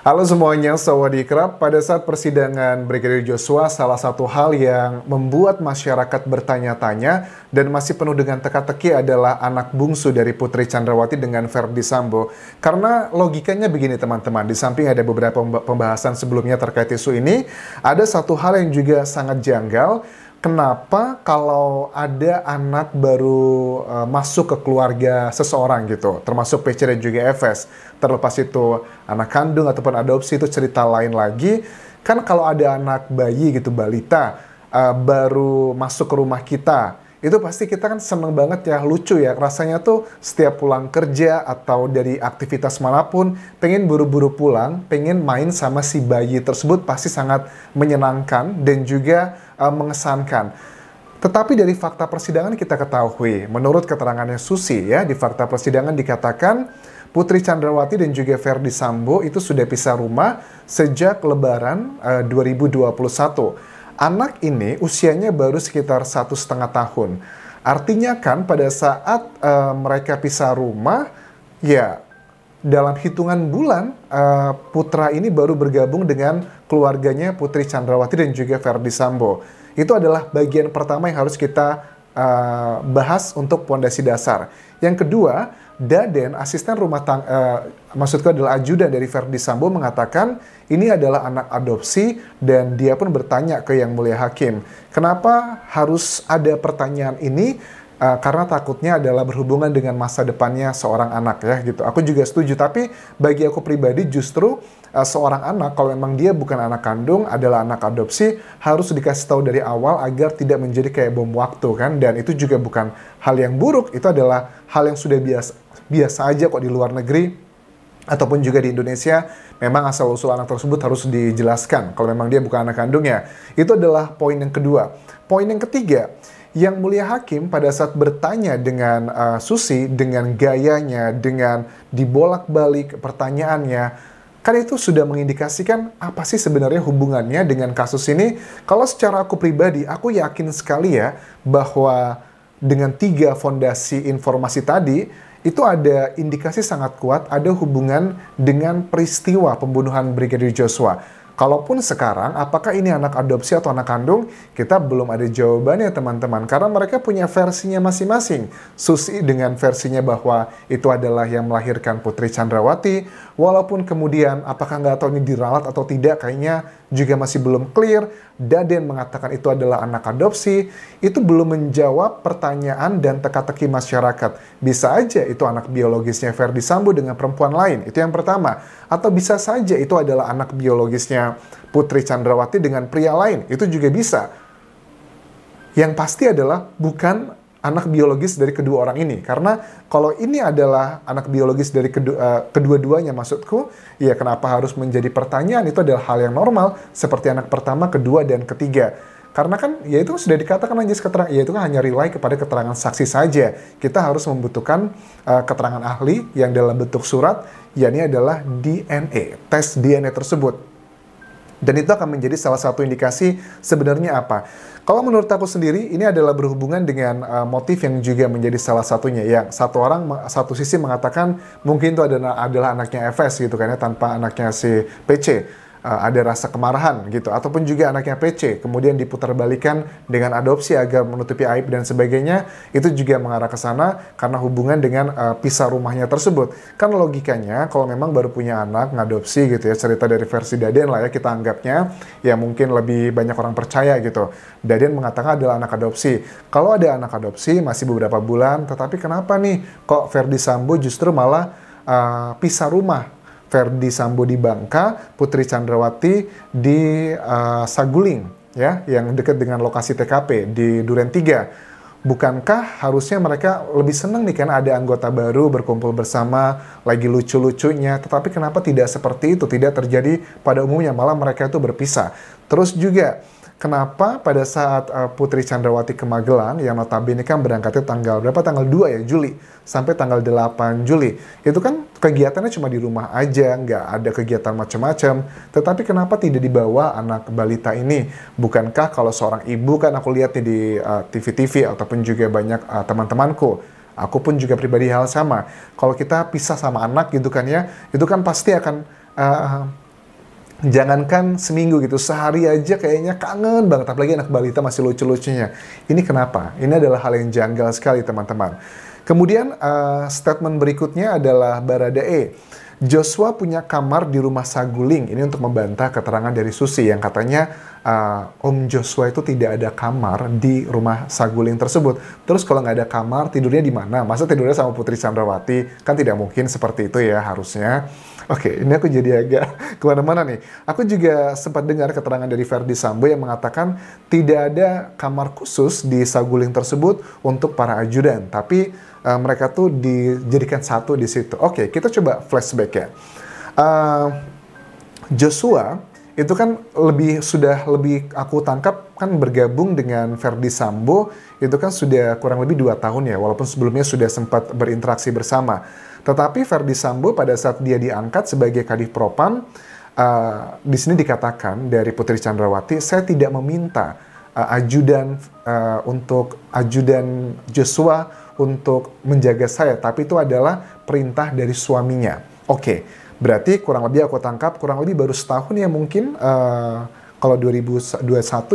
Halo semuanya, Sawadikra. Pada saat persidangan Brigadir Joshua, salah satu hal yang membuat masyarakat bertanya-tanya dan masih penuh dengan teka-teki adalah anak bungsu dari Putri Chandrawati dengan Verdi Sambo. Karena logikanya begini teman-teman, di samping ada beberapa pembahasan sebelumnya terkait isu ini, ada satu hal yang juga sangat janggal, kenapa kalau ada anak baru uh, masuk ke keluarga seseorang gitu, termasuk PC dan juga FS, terlepas itu anak kandung ataupun adopsi itu cerita lain lagi, kan kalau ada anak bayi gitu balita uh, baru masuk ke rumah kita itu pasti kita kan seneng banget ya, lucu ya. Rasanya tuh setiap pulang kerja atau dari aktivitas manapun, pengen buru-buru pulang, pengen main sama si bayi tersebut pasti sangat menyenangkan dan juga uh, mengesankan. Tetapi dari fakta persidangan kita ketahui, menurut keterangannya Susi ya, di fakta persidangan dikatakan Putri Chandrawati dan juga Ferdi Sambo itu sudah pisah rumah sejak Lebaran eh, uh, 2021 anak ini usianya baru sekitar satu setengah tahun. Artinya kan pada saat uh, mereka pisah rumah, ya dalam hitungan bulan uh, putra ini baru bergabung dengan keluarganya Putri Chandrawati dan juga Ferdi Sambo. Itu adalah bagian pertama yang harus kita uh, bahas untuk pondasi dasar. Yang kedua, Daden, asisten rumah tang, uh, maksudku adalah ajudan dari Verdi Sambo mengatakan ini adalah anak adopsi dan dia pun bertanya ke Yang Mulia Hakim, kenapa harus ada pertanyaan ini? Uh, karena takutnya adalah berhubungan dengan masa depannya seorang anak ya gitu. Aku juga setuju, tapi bagi aku pribadi justru uh, seorang anak kalau memang dia bukan anak kandung adalah anak adopsi harus dikasih tahu dari awal agar tidak menjadi kayak bom waktu kan dan itu juga bukan hal yang buruk, itu adalah hal yang sudah biasa biasa aja kok di luar negeri ataupun juga di Indonesia memang asal usul anak tersebut harus dijelaskan kalau memang dia bukan anak kandungnya. Itu adalah poin yang kedua. Poin yang ketiga, yang mulia hakim pada saat bertanya dengan uh, Susi dengan gayanya, dengan dibolak-balik pertanyaannya, kan itu sudah mengindikasikan apa sih sebenarnya hubungannya dengan kasus ini. Kalau secara aku pribadi, aku yakin sekali ya bahwa dengan tiga fondasi informasi tadi, itu ada indikasi sangat kuat ada hubungan dengan peristiwa pembunuhan Brigadir Joshua Kalaupun sekarang, apakah ini anak adopsi atau anak kandung? Kita belum ada jawabannya teman-teman, karena mereka punya versinya masing-masing. Susi dengan versinya bahwa itu adalah yang melahirkan Putri Chandrawati, walaupun kemudian apakah nggak tahu ini diralat atau tidak, kayaknya juga masih belum clear. Daden mengatakan itu adalah anak adopsi, itu belum menjawab pertanyaan dan teka-teki masyarakat. Bisa aja itu anak biologisnya Ferdi Sambo dengan perempuan lain, itu yang pertama. Atau bisa saja itu adalah anak biologisnya Putri Chandrawati dengan pria lain. Itu juga bisa. Yang pasti adalah bukan anak biologis dari kedua orang ini. Karena kalau ini adalah anak biologis dari kedua, eh, kedua-duanya maksudku, ya kenapa harus menjadi pertanyaan? Itu adalah hal yang normal seperti anak pertama, kedua, dan ketiga. Karena kan ya itu sudah dikatakan aja keterangan, ya itu kan hanya rely kepada keterangan saksi saja. Kita harus membutuhkan uh, keterangan ahli yang dalam bentuk surat, yakni adalah DNA, tes DNA tersebut. Dan itu akan menjadi salah satu indikasi sebenarnya apa. Kalau menurut aku sendiri, ini adalah berhubungan dengan uh, motif yang juga menjadi salah satunya. yang satu orang, satu sisi mengatakan mungkin itu adalah, adalah anaknya FS gitu kan ya, tanpa anaknya si PC uh, ada rasa kemarahan gitu ataupun juga anaknya PC kemudian diputarbalikan dengan adopsi agar menutupi aib dan sebagainya itu juga mengarah ke sana karena hubungan dengan uh, pisah rumahnya tersebut kan logikanya kalau memang baru punya anak ngadopsi gitu ya cerita dari versi Daden lah ya kita anggapnya ya mungkin lebih banyak orang percaya gitu Daden mengatakan adalah anak adopsi kalau ada anak adopsi masih beberapa bulan tetapi kenapa nih kok Verdi Sambo justru malah uh, pisah rumah Verdi Sambo di Bangka, Putri Chandrawati di uh, Saguling ya, yang dekat dengan lokasi TKP di Duren Tiga, Bukankah harusnya mereka lebih senang nih karena ada anggota baru berkumpul bersama, lagi lucu-lucunya, tetapi kenapa tidak seperti itu, tidak terjadi pada umumnya, malah mereka itu berpisah. Terus juga kenapa pada saat uh, Putri Chandrawati ke Magelang yang notabene kan berangkatnya tanggal berapa tanggal 2 ya Juli sampai tanggal 8 Juli itu kan kegiatannya cuma di rumah aja nggak ada kegiatan macam-macam tetapi kenapa tidak dibawa anak balita ini bukankah kalau seorang ibu kan aku lihat di eh, tv TV-TV ataupun juga banyak uh, teman-temanku aku pun juga pribadi hal sama kalau kita pisah sama anak gitu kan ya itu kan pasti akan uh, jangankan seminggu gitu, sehari aja kayaknya kangen banget. Apalagi anak balita masih lucu-lucunya. Ini kenapa? Ini adalah hal yang janggal sekali teman-teman. Kemudian uh, statement berikutnya adalah Baradae. Joshua punya kamar di rumah Saguling. Ini untuk membantah keterangan dari Susi yang katanya uh, Om Joshua itu tidak ada kamar di rumah Saguling tersebut. Terus kalau nggak ada kamar tidurnya di mana? Masa tidurnya sama Putri Chandrawati? Kan tidak mungkin seperti itu ya harusnya. Oke, okay, ini aku jadi agak kemana-mana nih. Aku juga sempat dengar keterangan dari Verdi Sambo yang mengatakan tidak ada kamar khusus di Saguling tersebut untuk para ajudan, tapi uh, mereka tuh dijadikan satu di situ. Oke, okay, kita coba flashback ya. Uh, eh, Joshua itu kan lebih sudah lebih aku tangkap kan bergabung dengan Verdi Sambo itu kan sudah kurang lebih dua tahun ya walaupun sebelumnya sudah sempat berinteraksi bersama tetapi Verdi Sambo pada saat dia diangkat sebagai Kadif Propam uh, di sini dikatakan dari Putri Chandrawati saya tidak meminta uh, ajudan uh, untuk ajudan Joshua untuk menjaga saya tapi itu adalah perintah dari suaminya oke okay Berarti kurang lebih aku tangkap kurang lebih baru setahun ya mungkin uh, kalau 2021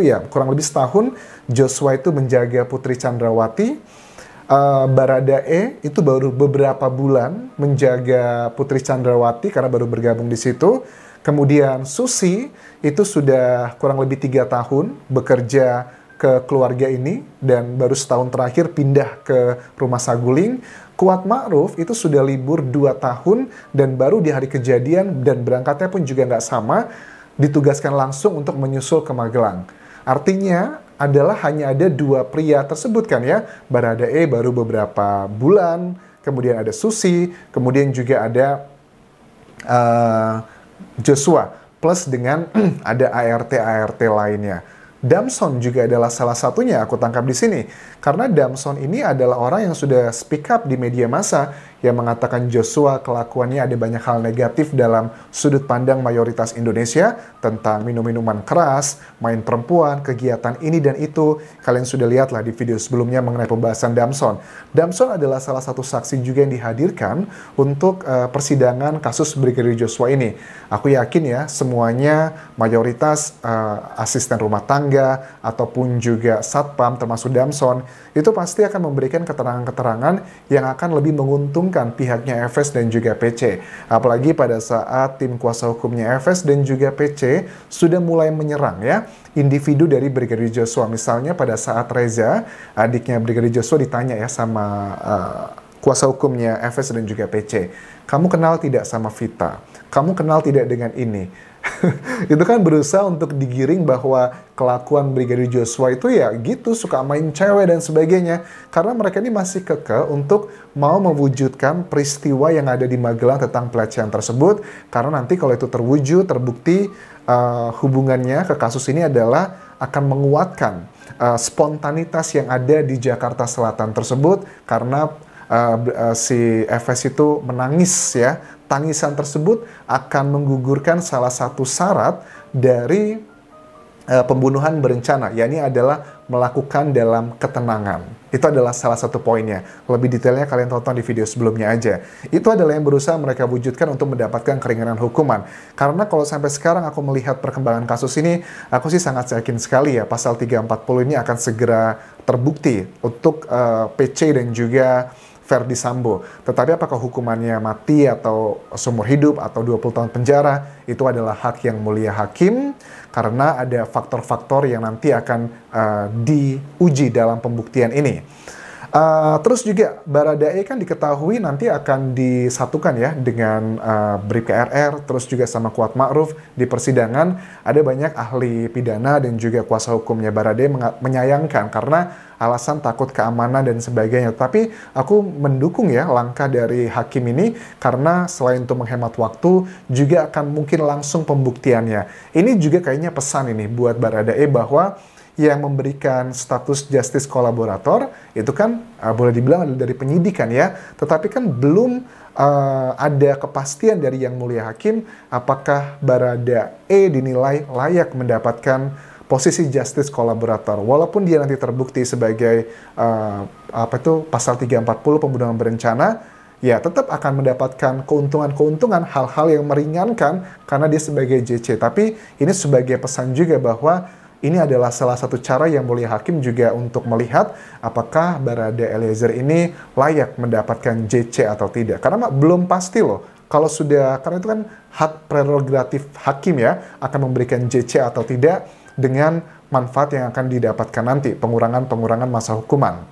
ya kurang lebih setahun Joshua itu menjaga Putri Chandrawati. Uh, eh, Baradae itu baru beberapa bulan menjaga Putri Chandrawati karena baru bergabung di situ. Kemudian Susi itu sudah kurang lebih tiga tahun bekerja ke keluarga ini dan baru setahun terakhir pindah ke rumah Saguling. Kuat Ma'ruf itu sudah libur 2 tahun dan baru di hari kejadian dan berangkatnya pun juga nggak sama, ditugaskan langsung untuk menyusul ke Magelang. Artinya adalah hanya ada dua pria tersebut kan ya, e baru beberapa bulan, kemudian ada Susi, kemudian juga ada uh, Joshua, plus dengan ada ART-ART lainnya. Damson juga adalah salah satunya aku tangkap di sini. Karena Damson ini adalah orang yang sudah speak up di media massa yang mengatakan Joshua kelakuannya ada banyak hal negatif dalam sudut pandang mayoritas Indonesia tentang minum-minuman keras, main perempuan, kegiatan ini dan itu. Kalian sudah lihatlah di video sebelumnya mengenai pembahasan Damson. Damson adalah salah satu saksi juga yang dihadirkan untuk uh, persidangan kasus Brigadir Joshua ini. Aku yakin ya semuanya mayoritas uh, asisten rumah tangga ataupun juga satpam termasuk Damson itu pasti akan memberikan keterangan-keterangan yang akan lebih menguntungkan meyakinkan pihaknya FS dan juga PC. Apalagi pada saat tim kuasa hukumnya FS dan juga PC sudah mulai menyerang ya individu dari Brigadir Joshua. Misalnya pada saat Reza, adiknya Brigadir Joshua ditanya ya sama uh, kuasa hukumnya FS dan juga PC. Kamu kenal tidak sama Vita? Kamu kenal tidak dengan ini? itu kan berusaha untuk digiring bahwa kelakuan Brigadir Joshua itu ya gitu suka main cewek dan sebagainya karena mereka ini masih keke untuk mau mewujudkan peristiwa yang ada di Magelang tentang pelecehan tersebut karena nanti kalau itu terwujud terbukti uh, hubungannya ke kasus ini adalah akan menguatkan uh, spontanitas yang ada di Jakarta Selatan tersebut karena uh, uh, si FS itu menangis ya tangisan tersebut akan menggugurkan salah satu syarat dari e, pembunuhan berencana, yakni adalah melakukan dalam ketenangan. Itu adalah salah satu poinnya. Lebih detailnya kalian tonton di video sebelumnya aja. Itu adalah yang berusaha mereka wujudkan untuk mendapatkan keringanan hukuman. Karena kalau sampai sekarang aku melihat perkembangan kasus ini, aku sih sangat yakin sekali ya pasal 340 ini akan segera terbukti untuk eh, PC dan juga Verdi Sambo. Tetapi apakah hukumannya mati atau seumur hidup atau 20 tahun penjara itu adalah hak yang mulia hakim karena ada faktor-faktor yang nanti akan uh, diuji dalam pembuktian ini. Eh, terus juga Baradae kan diketahui nanti akan disatukan ya dengan uh, eh, Brip KRR, terus juga sama Kuat Ma'ruf di persidangan ada banyak ahli pidana dan juga kuasa hukumnya Baradae menyayangkan karena alasan takut keamanan dan sebagainya. Tapi aku mendukung ya langkah dari hakim ini karena selain itu menghemat waktu juga akan mungkin langsung pembuktiannya. Ini juga kayaknya pesan ini buat Baradae bahwa yang memberikan status justice kolaborator itu kan uh, boleh dibilang dari penyidikan ya, tetapi kan belum uh, ada kepastian dari yang mulia hakim apakah Barada E dinilai layak mendapatkan posisi justice kolaborator walaupun dia nanti terbukti sebagai uh, apa itu pasal 340 pembunuhan berencana ya tetap akan mendapatkan keuntungan-keuntungan hal-hal yang meringankan karena dia sebagai JC tapi ini sebagai pesan juga bahwa ini adalah salah satu cara yang mulia hakim juga untuk melihat apakah Barada Eliezer ini layak mendapatkan JC atau tidak. Karena belum pasti loh kalau sudah karena itu kan hak prerogatif hakim ya akan memberikan JC atau tidak dengan manfaat yang akan didapatkan nanti pengurangan-pengurangan masa hukuman.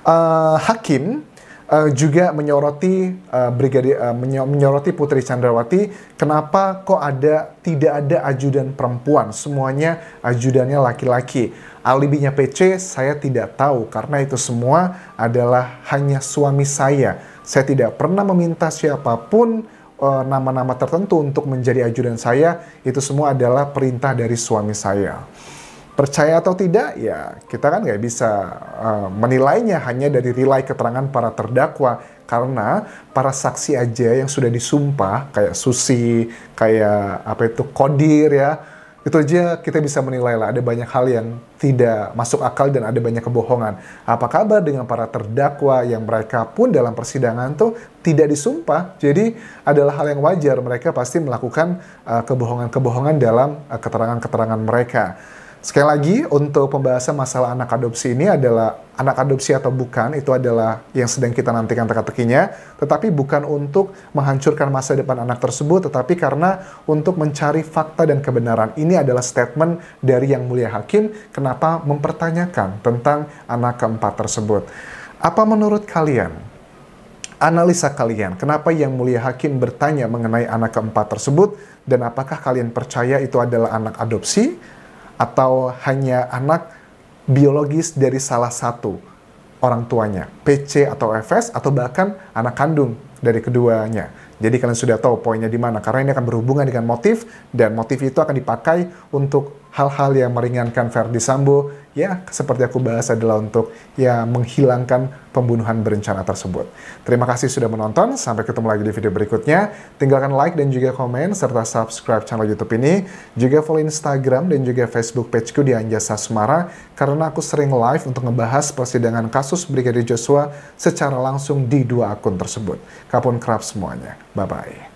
Uh, hakim uh, juga menyoroti uh, eh, brigadir uh, eh, menyoroti Putri Chandrawati kenapa kok ada tidak ada ajudan perempuan semuanya ajudannya laki-laki alibinya PC saya tidak tahu karena itu semua adalah hanya suami saya saya tidak pernah meminta siapapun nama nama-nama tertentu untuk menjadi ajudan saya itu semua adalah perintah dari suami saya Percaya atau tidak, ya kita kan nggak bisa uh, menilainya hanya dari nilai keterangan para terdakwa. Karena para saksi aja yang sudah disumpah, kayak Susi, kayak apa itu, Kodir ya, itu aja kita bisa menilai lah ada banyak hal yang tidak masuk akal dan ada banyak kebohongan. Apa kabar dengan para terdakwa yang mereka pun dalam persidangan tuh tidak disumpah. Jadi adalah hal yang wajar mereka pasti melakukan eh, kebohongan-kebohongan uh, dalam eh, keterangan-keterangan uh, keterangan -keterangan mereka. Sekali lagi, untuk pembahasan masalah anak adopsi ini adalah anak adopsi atau bukan, itu adalah yang sedang kita nantikan teka-tekinya, tetapi bukan untuk menghancurkan masa depan anak tersebut, tetapi karena untuk mencari fakta dan kebenaran. Ini adalah statement dari Yang Mulia Hakim, kenapa mempertanyakan tentang anak keempat tersebut. Apa menurut kalian? Analisa kalian, kenapa Yang Mulia Hakim bertanya mengenai anak keempat tersebut, dan apakah kalian percaya itu adalah anak adopsi, atau hanya anak biologis dari salah satu orang tuanya, PC atau FS atau bahkan anak kandung dari keduanya. Jadi kalian sudah tahu poinnya di mana karena ini akan berhubungan dengan motif dan motif itu akan dipakai untuk hal-hal yang meringankan Verdi Sambo ya seperti aku bahas adalah untuk ya menghilangkan pembunuhan berencana tersebut. Terima kasih sudah menonton, sampai ketemu lagi di video berikutnya. Tinggalkan like dan juga komen serta subscribe channel YouTube ini. Juga follow Instagram dan juga Facebook pageku di Anjasa Sasmara karena aku sering live untuk ngebahas persidangan kasus Brigadir Joshua secara langsung di dua akun tersebut. Kapun kerap semuanya. Bye bye.